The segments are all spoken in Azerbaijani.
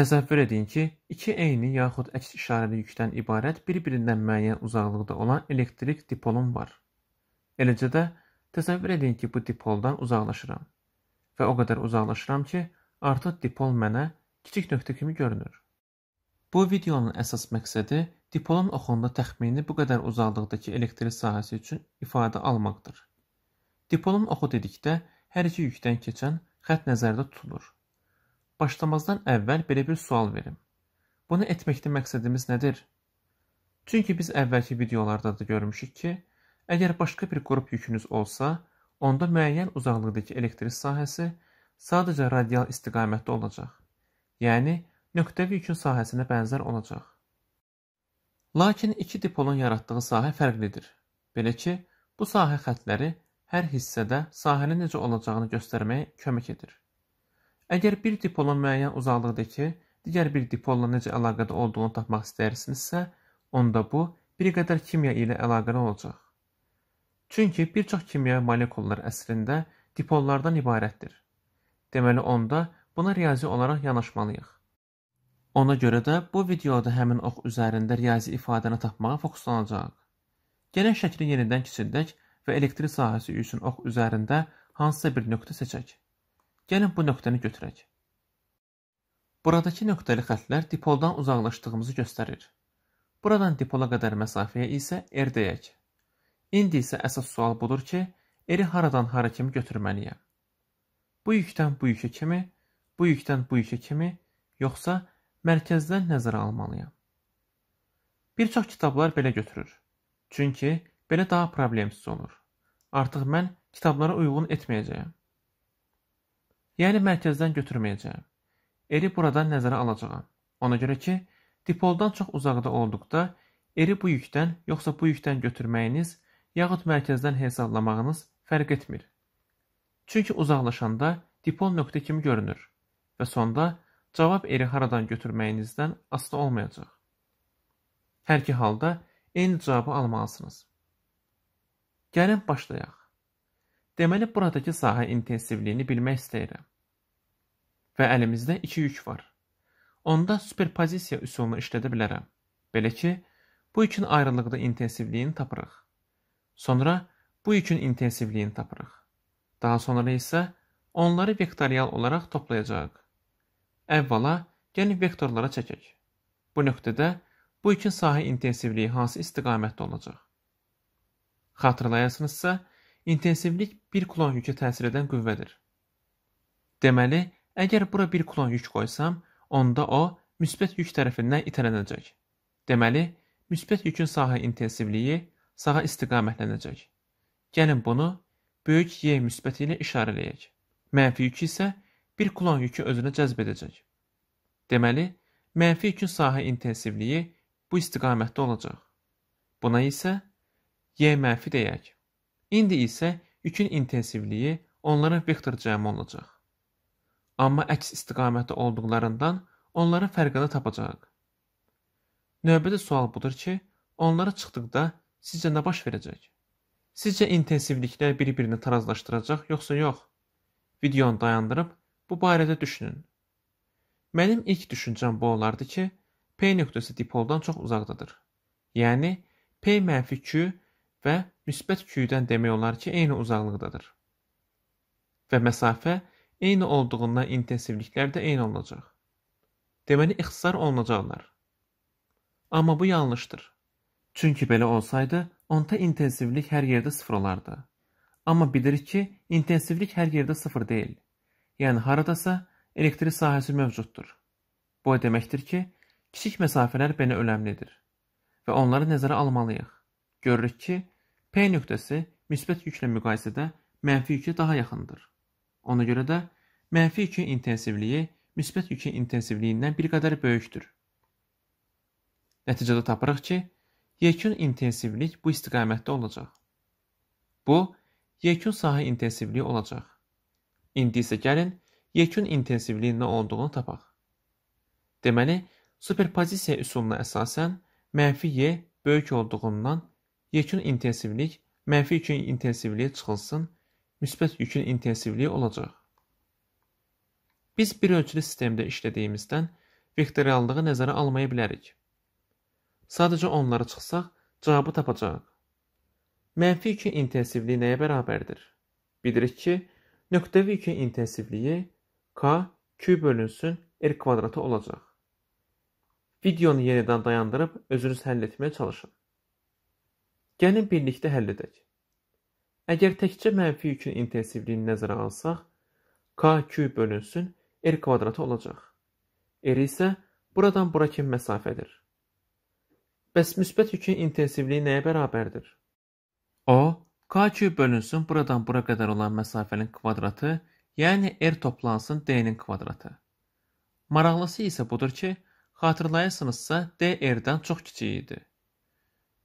Təsəvvür edin ki, iki eyni yaxud əks işarəli yükdən ibarət bir-birindən müəyyən uzaqlıqda olan elektrik dipolum var. Eləcə də təsəvvür edin ki, bu dipoldan uzaqlaşıram və o qədər uzaqlaşıram ki, artıq dipol mənə kiçik nöqtə kimi görünür. Bu videonun əsas məqsədi dipolun oxunda təxmini bu qədər uzaqlıqdakı elektrik sahəsi üçün ifadə almaqdır. Dipolun oxu dedikdə hər iki yükdən keçən xətt nəzərdə tutulur başlamazdan əvvəl belə bir sual verim. Bunu etməkdə məqsədimiz nədir? Çünki biz əvvəlki videolarda da görmüşük ki, əgər başqa bir qrup yükünüz olsa, onda müəyyən uzaqlıqdakı elektrik sahəsi sadəcə radial istiqamətdə olacaq. Yəni, nöqtəvi yükün sahəsinə bənzər olacaq. Lakin iki dipolun yaratdığı sahə fərqlidir. Belə ki, bu sahə xətləri hər hissədə sahənin necə olacağını göstərməyə kömək edir. Əgər bir dipolun müəyyən uzaqlıqdakı digər bir dipolla necə əlaqədə olduğunu tapmaq istəyirsinizsə, onda bu bir qədər kimya ilə əlaqəli olacaq. Çünki bir çox kimya molekulları əslində dipollardan ibarətdir. Deməli onda buna riyazi olaraq yanaşmalıyıq. Ona görə də bu videoda həmin ox üzərində riyazi ifadəni tapmağa fokuslanacağıq. Gəlin şəkli yenidən kiçildək və elektrik sahəsi üçün ox üzərində hansısa bir nöqtə seçək. Gəlin bu nöqtəni götürək. Buradakı nöqtəli xətlər dipoldan uzaqlaşdığımızı göstərir. Buradan dipola qədər məsafəyə isə R er deyək. İndi isə əsas sual budur ki, R-i haradan hara kimi götürməliyəm? Bu yükdən bu yükə kimi, bu yükdən bu yükə kimi, yoxsa mərkəzdən nəzərə almalıyam? Bir çox kitablar belə götürür. Çünki belə daha problemsiz olur. Artıq mən kitablara uyğun etməyəcəyəm. Yəni mərkəzdən götürməyəcəyəm. Eri buradan nəzərə alacağam. Ona görə ki, dipoldan çox uzaqda olduqda eri bu yükdən yoxsa bu yükdən götürməyiniz yaxud mərkəzdən hesablamağınız fərq etmir. Çünki uzaqlaşanda dipol nöqtə kimi görünür və sonda cavab eri haradan götürməyinizdən asılı olmayacaq. Hər iki halda eyni cavabı almalısınız. Gəlin başlayaq. Deməli, buradakı sahə intensivliyini bilmək istəyirəm və əlimizdə iki yük var. Onda superpozisiya üsulunu işlədə bilərəm. Belə ki, bu yükün ayrılıqda intensivliyini tapırıq. Sonra bu yükün intensivliyini tapırıq. Daha sonra isə onları vektorial olaraq toplayacağıq. Əvvəla gəlin vektorlara çəkək. Bu nöqtədə bu yükün sahə intensivliyi hansı istiqamətdə olacaq? Xatırlayasınızsa, intensivlik bir klon yükə təsir edən qüvvədir. Deməli, Əgər bura bir klon yük qoysam, onda o müsbət yük tərəfindən itələnəcək. Deməli, müsbət yükün sahə intensivliyi sağa istiqamətlənəcək. Gəlin bunu böyük Y müsbəti ilə işarələyək. Mənfi yükü isə bir klon yükü özünə cəzb edəcək. Deməli, mənfi yükün sahə intensivliyi bu istiqamətdə olacaq. Buna isə Y mənfi deyək. İndi isə yükün intensivliyi onların vektor cəmi olacaq amma əks istiqamətdə olduqlarından onların fərqini tapacağıq. Növbəti sual budur ki, onlara çıxdıqda sizcə nə baş verəcək? Sizcə intensivliklər bir-birini tarazlaşdıracaq, yoxsa yox? Videonu dayandırıb bu barədə düşünün. Mənim ilk düşüncəm bu olardı ki, P nöqtəsi dipoldan çox uzaqdadır. Yəni P mənfi Q və müsbət Q-dən demək olar ki, eyni uzaqlıqdadır. Və məsafə eyni olduğundan intensivliklər də eyni olacaq. Deməli ixtisar olunacaqlar. Amma bu yanlışdır. Çünki belə olsaydı, onda intensivlik hər yerdə sıfır olardı. Amma bilirik ki, intensivlik hər yerdə sıfır deyil. Yəni haradasa elektrik sahəsi mövcuddur. Bu deməkdir ki, kiçik məsafələr belə önəmlidir və onları nəzərə almalıyıq. Görürük ki, P nöqtəsi müsbət yüklə müqayisədə mənfi yükə daha yaxındır. Ona görə də mənfi yükün intensivliyi müsbət yükün intensivliyindən bir qədər böyükdür. Nəticədə tapırıq ki, yekun intensivlik bu istiqamətdə olacaq. Bu, yekun sahə intensivliyi olacaq. İndi isə gəlin, yekun intensivliyi nə olduğunu tapaq. Deməli, superpozisiya üsuluna əsasən mənfi y böyük olduğundan yekun intensivlik mənfi yükün intensivliyi çıxılsın müsbət yükün intensivliyi olacaq. Biz bir ölçülü sistemdə işlədiyimizdən vektoriallığı nəzərə almaya bilərik. Sadəcə onları çıxsaq, cavabı tapacağıq. Mənfi yükün intensivliyi nəyə bərabərdir? Bilirik ki, nöqtəvi yükün intensivliyi k q bölünsün r kvadratı olacaq. Videonu yenidən dayandırıb özünüz həll etməyə çalışın. Gəlin birlikdə həll edək. Əgər təkcə mənfi yükün intensivliyini nəzərə alsaq, k-q bölünsün r kvadratı olacaq. r isə buradan bura kimi məsafədir. Bəs müsbət yükün intensivliyi nəyə bərabərdir? O, k-q bölünsün buradan bura qədər olan məsafənin kvadratı, yəni r toplansın d-nin kvadratı. Maraqlısı isə budur ki, xatırlayırsınızsa, DR-dən çox kiçik idi.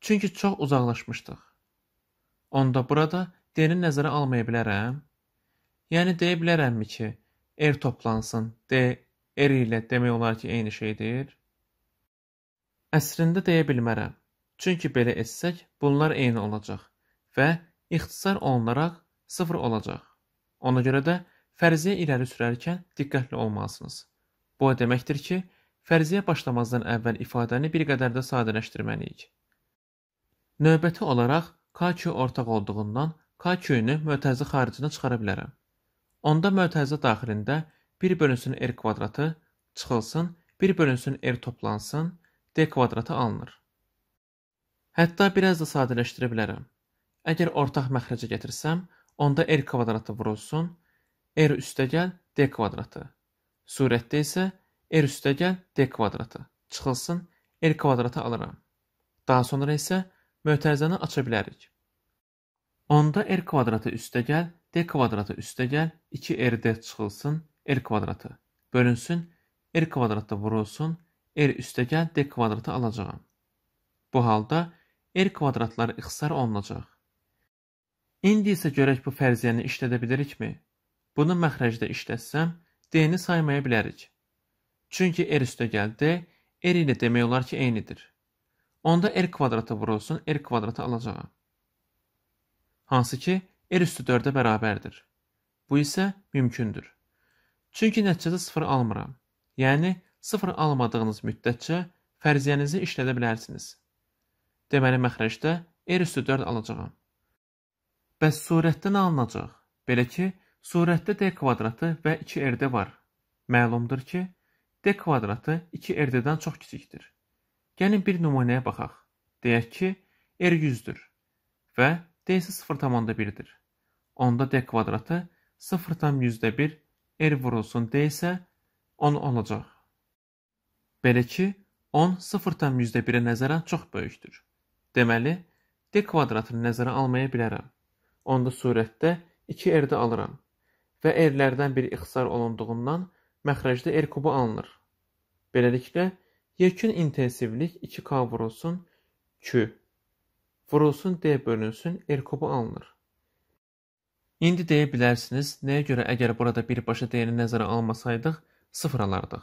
Çünki çox uzaqlaşmışdıq. Onda burada D-ni nəzərə almaya bilərəm? Yəni deyə bilərəmmi ki, R toplansın, D R er ilə demək olar ki, eyni şeydir? Əslində deyə bilmərəm. Çünki belə etsək, bunlar eyni olacaq və ixtisar olunaraq 0 olacaq. Ona görə də fərziyyə irəli sürərkən diqqətli olmalısınız. Bu o deməkdir ki, fərziyyə başlamazdan əvvəl ifadəni bir qədər də sadələşdirməliyik. Növbəti olaraq k2 ortaq olduğundan k2-nü mötərizə xaricinə çıxara bilərəm. Onda mötərizə daxilində 1 bölünsün r kvadratı çıxılsın, 1 bölünsün r toplansın, d kvadratı alınır. Hətta biraz da sadələşdirə bilərəm. Əgər ortaq məxrəcə gətirsəm, onda r kvadratı vurulsun, r üstəgəl d kvadratı. Surətdə isə r üstəgəl d kvadratı çıxılsın, r kvadratı alıram. Daha sonra isə mötərizəni aça bilərik. Onda r kvadratı üstəgəl d kvadratı üstəgəl 2rd çıxılsın r kvadratı bölünsün r kvadratda vurulsun r üstəgəl d kvadratı alacağam. Bu halda r kvadratları ixtisar olunacaq. İndi isə görək bu fərziyyəni işlədə bilirikmi? Bunu məxrəcdə işlətsəm d-ni saymaya bilərik. Çünki r üstəgəl d r ilə demək olar ki, eynidir. Onda r kvadrata vurulsun, r kvadratı alacağam. Hansı ki, r üstü 4-ə bərabərdir. Bu isə mümkündür. Çünki nəticədə 0 almıram. Yəni, 0 almadığınız müddətcə fərziyyənizi işlədə bilərsiniz. Deməli, məxrəcdə r üstü 4 alacağam. Bəs surətdə nə alınacaq? Belə ki, surətdə d kvadratı və 2 rd var. Məlumdur ki, d kvadratı 2 rd-dən çox kiçikdir. Gəlin bir nümunəyə baxaq. Deyək ki, r 100-dür və d isə 0,1-dir. Onda d kvadratı 0,100-1 r vurulsun d isə 10 olacaq. Belə ki, 10 0,1-ə nəzərən çox böyükdür. Deməli, d kvadratını nəzərə almaya bilərəm. Onda surətdə 2r-də alıram və r-lərdən biri ixtisar olunduğundan məxrəcdə r kubu alınır. Beləliklə, Yekun intensivlik iki k vurulsun q vurulsun d bölünsün r kubu alınır. İndi deyə bilərsiniz, nəyə görə əgər burada birbaşa dəyərini nəzərə almasaydıq, sıfır alardıq.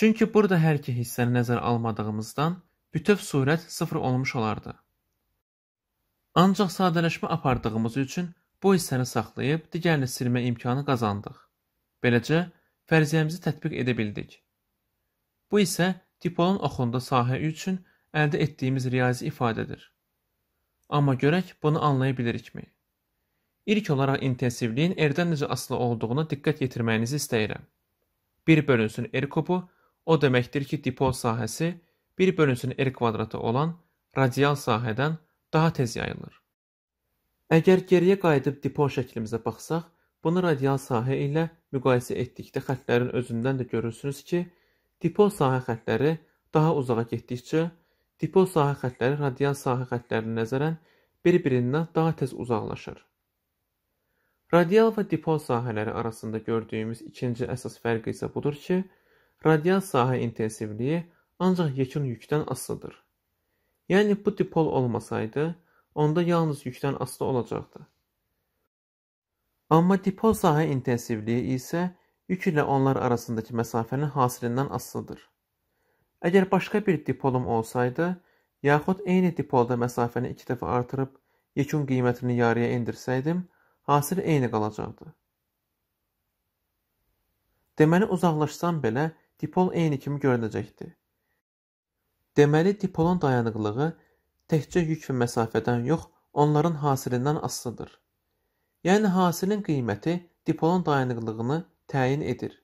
Çünki burada hər iki hissəni nəzərə almadığımızdan bütöv surət sıfır olmuş olardı. Ancaq sadələşmə apardığımız üçün bu hissəni saxlayıb digərini silmə imkanı qazandıq. Beləcə, fərziyyəmizi tətbiq edə bildik. Bu isə dipolon oxunda sahə üçün əldə etdiyimiz riyazi ifadədir. Amma görək bunu anlaya bilirikmi? İlk olaraq intensivliyin R-dən necə asılı olduğuna diqqət yetirməyinizi istəyirəm. 1 bölünsün R kubu o deməkdir ki, dipol sahəsi 1 bölünsün R kvadratı olan radial sahədən daha tez yayılır. Əgər geriyə qayıdıb dipol şəklimizə baxsaq, bunu radial sahə ilə müqayisə etdikdə xətlərin özündən də görürsünüz ki, Dipol sahə xəttləri daha uzağa getdikcə, dipol sahə xəttləri radial sahə xəttlərinə nəzərən bir-birindən daha tez uzaqlaşır. Radial və dipol sahələri arasında gördüyümüz ikinci əsas fərq isə budur ki, radial sahə intensivliyi ancaq yekun yükdən asılıdır. Yəni bu dipol olmasaydı, onda yalnız yükdən asılı olacaqdı. Amma dipol sahə intensivliyi isə Yük ilə onlar arasındakı məsafənin hasilindən asılıdır. Əgər başqa bir dipolum olsaydı, yaxud eyni dipolda məsafəni iki dəfə artırıb yekun qiymətini yarıya endirsəydim, hasil eyni qalacaqdı. Deməli, uzaqlaşsam belə dipol eyni kimi görünəcəkdi. Deməli, dipolun dayanıqlığı təkcə yük və məsafədən yox, onların hasilindən asılıdır. Yəni, hasilin qiyməti dipolun dayanıqlığını təyin edir.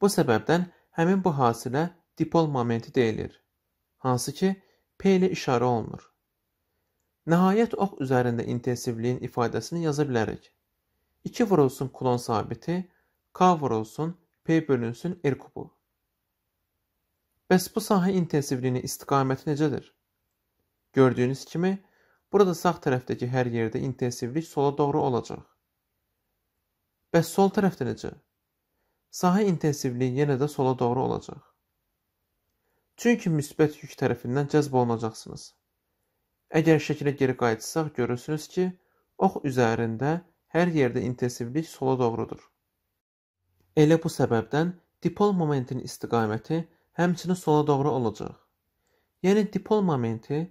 Bu səbəbdən həmin bu hasilə dipol momenti deyilir, hansı ki, P ilə işarə olunur. Nəhayət ox üzərində intensivliyin ifadəsini yaza bilərik. 2 vurulsun kulon sabiti, K vurulsun, P bölünsün R kubu. Bəs bu sahə intensivliyinin istiqaməti necədir? Gördüyünüz kimi, burada sağ tərəfdəki hər yerdə intensivlik sola doğru olacaq. Bəs sol tərəfdə necə? Sahə intensivliyi yenə də sola doğru olacaq. Çünki müsbət yük tərəfindən cəzb olunacaqsınız. Əgər şəkilə geri qayıtsaq, görürsünüz ki, ox üzərində hər yerdə intensivlik sola doğrudur. Elə bu səbəbdən dipol momentin istiqaməti həmçinin sola doğru olacaq. Yəni dipol momenti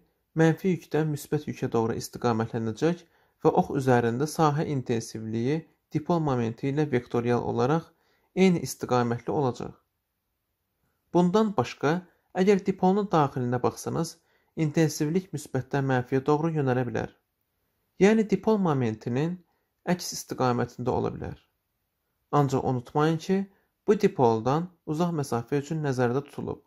mənfi yükdən müsbət yükə doğru istiqamətlənəcək və ox üzərində sahə intensivliyi dipol momenti ilə vektorial olaraq eyni istiqamətli olacaq. Bundan başqa, əgər dipolun daxilinə baxsanız, intensivlik müsbətdən mənfiyə doğru yönələ bilər. Yəni dipol momentinin əks istiqamətində ola bilər. Ancaq unutmayın ki, bu dipoldan uzaq məsafə üçün nəzərdə tutulub.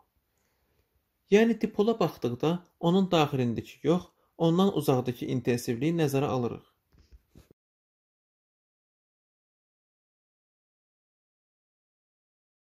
Yəni dipola baxdıqda onun daxilindəki yox, ondan uzaqdakı intensivliyi nəzərə alırıq.